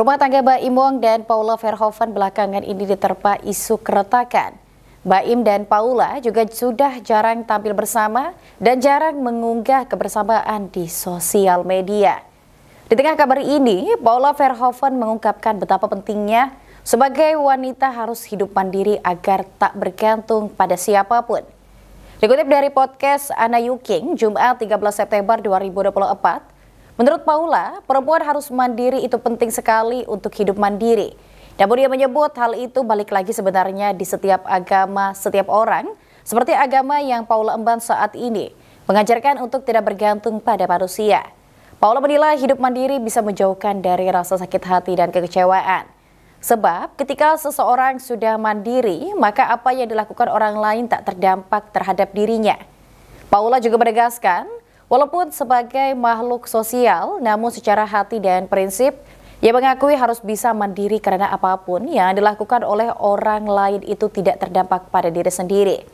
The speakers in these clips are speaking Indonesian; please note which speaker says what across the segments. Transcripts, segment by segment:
Speaker 1: Rumah tangga Baim Wong dan Paula Verhoeven belakangan ini diterpa isu keretakan. Baim dan Paula juga sudah jarang tampil bersama dan jarang mengunggah kebersamaan di sosial media. Di tengah kabar ini, Paula Verhoeven mengungkapkan betapa pentingnya sebagai wanita harus hidup mandiri agar tak bergantung pada siapapun. Dikutip dari podcast Ana Yuking, Jumat 13 September 2024, Menurut Paula, perempuan harus mandiri itu penting sekali untuk hidup mandiri. Namun dia menyebut hal itu balik lagi sebenarnya di setiap agama, setiap orang, seperti agama yang Paula emban saat ini, mengajarkan untuk tidak bergantung pada manusia. Paula menilai hidup mandiri bisa menjauhkan dari rasa sakit hati dan kekecewaan. Sebab ketika seseorang sudah mandiri, maka apa yang dilakukan orang lain tak terdampak terhadap dirinya. Paula juga menegaskan, Walaupun sebagai makhluk sosial, namun secara hati dan prinsip, ia mengakui harus bisa mandiri karena apapun yang dilakukan oleh orang lain itu tidak terdampak pada diri sendiri.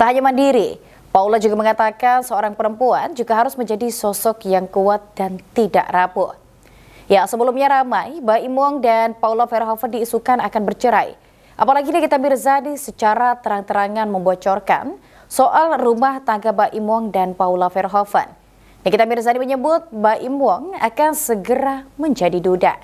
Speaker 1: Tak hanya mandiri, Paula juga mengatakan seorang perempuan juga harus menjadi sosok yang kuat dan tidak rapuh. Ya, sebelumnya ramai, Mbak Imong dan Paula Verhoeven diisukan akan bercerai. Apalagi Nikita Mirzadi secara terang-terangan membocorkan soal rumah tangga Baim Wong dan Paula Verhoeven.
Speaker 2: Nikita Mirzani menyebut Baim Wong akan segera menjadi duda.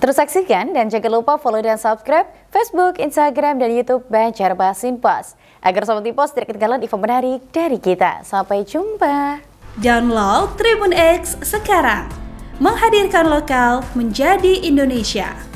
Speaker 2: Terus saksikan dan jangan lupa follow dan subscribe Facebook, Instagram, dan Youtube Banjar
Speaker 1: Basin Pos. Agar Sobat Pos tidak ketinggalan info menarik dari kita. Sampai jumpa. Download
Speaker 3: Tribun X sekarang.
Speaker 1: Menghadirkan lokal menjadi
Speaker 3: Indonesia.